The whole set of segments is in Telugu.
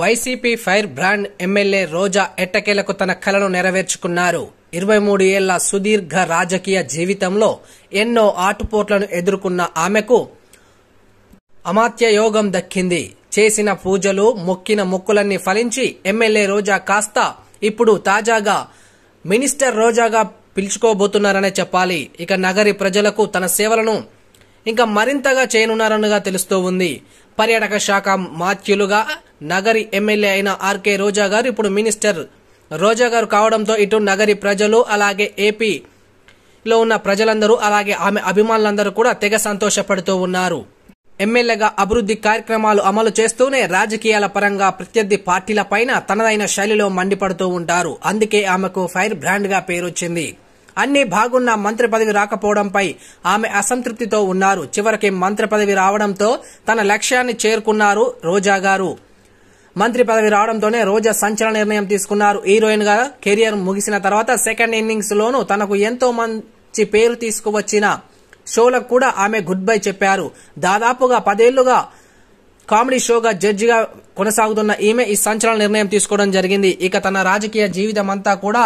YCP fire brand MLA Roja ఎట్టకేలకు తన కలను నెరవేర్చుకున్నారు ఇరవై మూడు ఏళ్ల సుదీర్ఘ రాజకీయ జీవితంలో ఎన్నో ఆటుపోట్లను ఎదుర్కొన్న ఆమెకు అమాత్య యోగం దక్కింది చేసిన పూజలు మొక్కిన మొక్కులన్నీ ఫలించి ఎమ్మెల్యే రోజా కాస్త ఇప్పుడు తాజాగా మినిస్టర్ రోజాగా పిలుచుకోబోతున్నారనే చెప్పాలి ఇక నగరి ప్రజలకు తన సేవలను ఇంకా మరింతగా చేయనున్నారనగా తెలుస్తూ ఉంది పర్యాటక శాఖ మాత్యులుగా నగరి ఎమ్మెల్యే అయిన ఆర్కే రోజా గారు ఇప్పుడు మినిస్టర్ రోజా గారు కావడంతో ఇటు నగరి ప్రజలు అలాగే ఏపీలో ఉన్న ప్రజలందరూ అలాగే ఆమె అభిమానులందరూ కూడా తెగ సంతోషపడుతూ ఉన్నారు ఎమ్మెల్యేగా అభివృద్ధి కార్యక్రమాలు అమలు చేస్తూనే రాజకీయాల పరంగా ప్రత్యర్థి పార్టీల పైన తనదైన శైలిలో మండిపడుతూ ఉంటారు అందుకే ఆమెకు ఫైర్ బ్రాండ్గా పేరొచ్చింది అన్ని బాగున్న మంత్రి పదవి రాకపోవడంపై ఆమె అసంతృప్తితో ఉన్నారు చివరికి మంత్రి పదవి రావడంతో తన లక్ష్యాన్ని చేరుకున్నారు రోజా గారు మంత్రి పదవి రావడంతోనే రోజా సంచలన నిర్ణయం తీసుకున్నారు హీరోయిన్ గా కెరియర్ ముగిసిన తర్వాత సెకండ్ ఇన్నింగ్స్ లోను తనకు ఎంతో మంచి పేరు తీసుకువచ్చిన షోలకు కూడా ఆమె గుడ్ బై చెప్పారు దాదాపుగా పదేళ్లుగా కామెడీ షోగా జడ్జిగా కొనసాగుతున్న ఈమె ఈ సంచలన నిర్ణయం తీసుకోవడం జరిగింది ఇక తన రాజకీయ జీవితం అంతా కూడా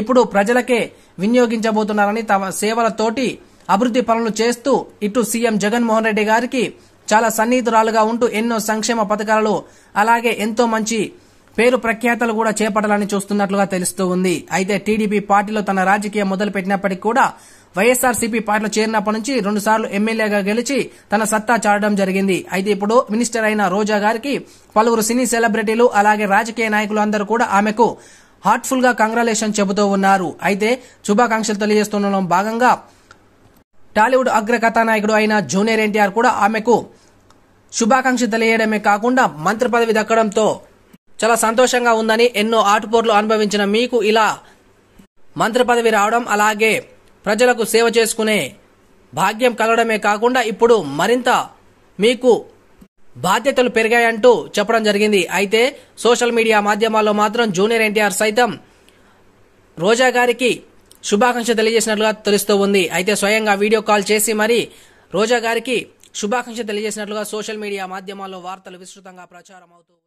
ఇప్పుడు ప్రజలకే వినియోగించబోతున్నారని తమ సేవలతోటి అభివృద్ధి పనులు చేస్తూ ఇటు సీఎం జగన్మోహన్ రెడ్డి గారికి చాలా సన్నిహితురాలుగా ఉంటూ ఎన్నో సంక్షేమ పథకాలు అలాగే ఎంతో మంచి పేరు ప్రఖ్యాతలు కూడా చేపట్టాలని చూస్తున్నట్లుగా తెలుస్తూ ఉంది అయితే టీడీపీ పార్టీలో తన రాజకీయం మొదలుపెట్టినప్పటికీ కూడా వైఎస్ఆర్సీపీ పార్టీలో చేరినప్పటి నుంచి రెండుసార్లు ఎమ్మెల్యేగా గెలిచి తన సత్తా చాడడం జరిగింది అయితే ఇప్పుడు మినిస్టర్ అయిన రోజా గారికి పలువురు సినీ సెలబ్రిటీలు అలాగే రాజకీయ నాయకులు అందరూ కూడా ఆమెకు హార్ట్ఫుల్ గా కంగ్రాలేషన్ చెబుతూ ఉన్నారు అయితే శుభాకాంక్షలు తెలియజేస్తుండడం భాగంగా టాలీవుడ్ అగ్ర కథానాయకుడు అయిన జూనియర్ ఎన్టీఆర్ కూడా ఆమెకు శుభాకాంక్ష తెలియడమే కాకుండా మంత్రి పదవి దక్కడంతో చాలా సంతోషంగా ఉందని ఎన్నో ఆటుపోట్లు అనుభవించిన మీకు ఇలా మంత్రి పదవి రావడం అలాగే ప్రజలకు సేవ చేసుకునే భాగ్యం కలగడమే కాకుండా ఇప్పుడు మరింత మీకు బాధ్యతలు పెరిగాయంటూ చెప్పడం జరిగింది అయితే సోషల్ మీడియా మాధ్యమాల్లో మాత్రం జూనియర్ ఎన్టీఆర్ సైతం రోజా గారికి శుభాకాంక్ష తెలియజేసినట్లుగా తెలుస్తూ ఉంది అయితే స్వయంగా వీడియో కాల్ చేసి మరి రోజా గారికి శుభాకాంక్ష తెలియజేసినట్లుగా సోషల్ మీడియా మాధ్యమాల్లో వార్తలు విస్తృతంగా ప్రచారం అవుతూ